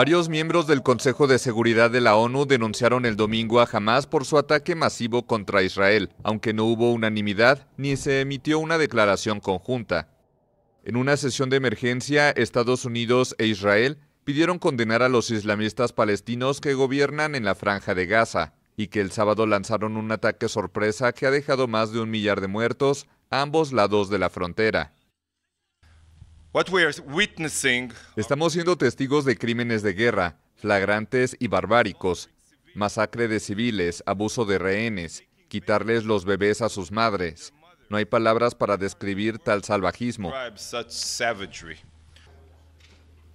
Varios miembros del Consejo de Seguridad de la ONU denunciaron el domingo a Hamas por su ataque masivo contra Israel, aunque no hubo unanimidad ni se emitió una declaración conjunta. En una sesión de emergencia, Estados Unidos e Israel pidieron condenar a los islamistas palestinos que gobiernan en la franja de Gaza y que el sábado lanzaron un ataque sorpresa que ha dejado más de un millar de muertos a ambos lados de la frontera. Estamos siendo testigos de crímenes de guerra, flagrantes y barbáricos, masacre de civiles, abuso de rehenes, quitarles los bebés a sus madres. No hay palabras para describir tal salvajismo.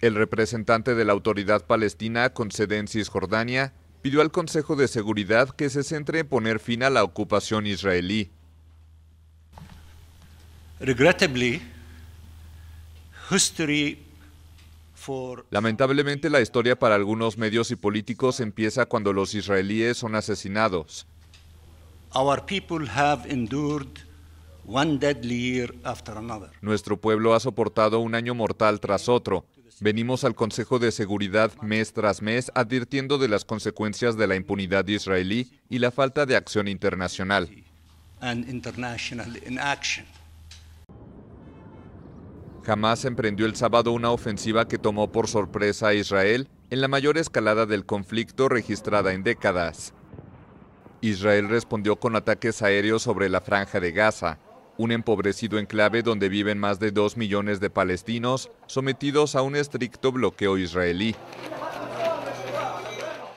El representante de la autoridad palestina con sede en Cisjordania pidió al Consejo de Seguridad que se centre en poner fin a la ocupación israelí. Lamentablemente la historia para algunos medios y políticos empieza cuando los israelíes son asesinados. Nuestro pueblo ha soportado un año mortal tras otro. Venimos al Consejo de Seguridad mes tras mes advirtiendo de las consecuencias de la impunidad israelí y la falta de acción internacional. Hamas emprendió el sábado una ofensiva que tomó por sorpresa a Israel en la mayor escalada del conflicto registrada en décadas. Israel respondió con ataques aéreos sobre la franja de Gaza, un empobrecido enclave donde viven más de dos millones de palestinos sometidos a un estricto bloqueo israelí.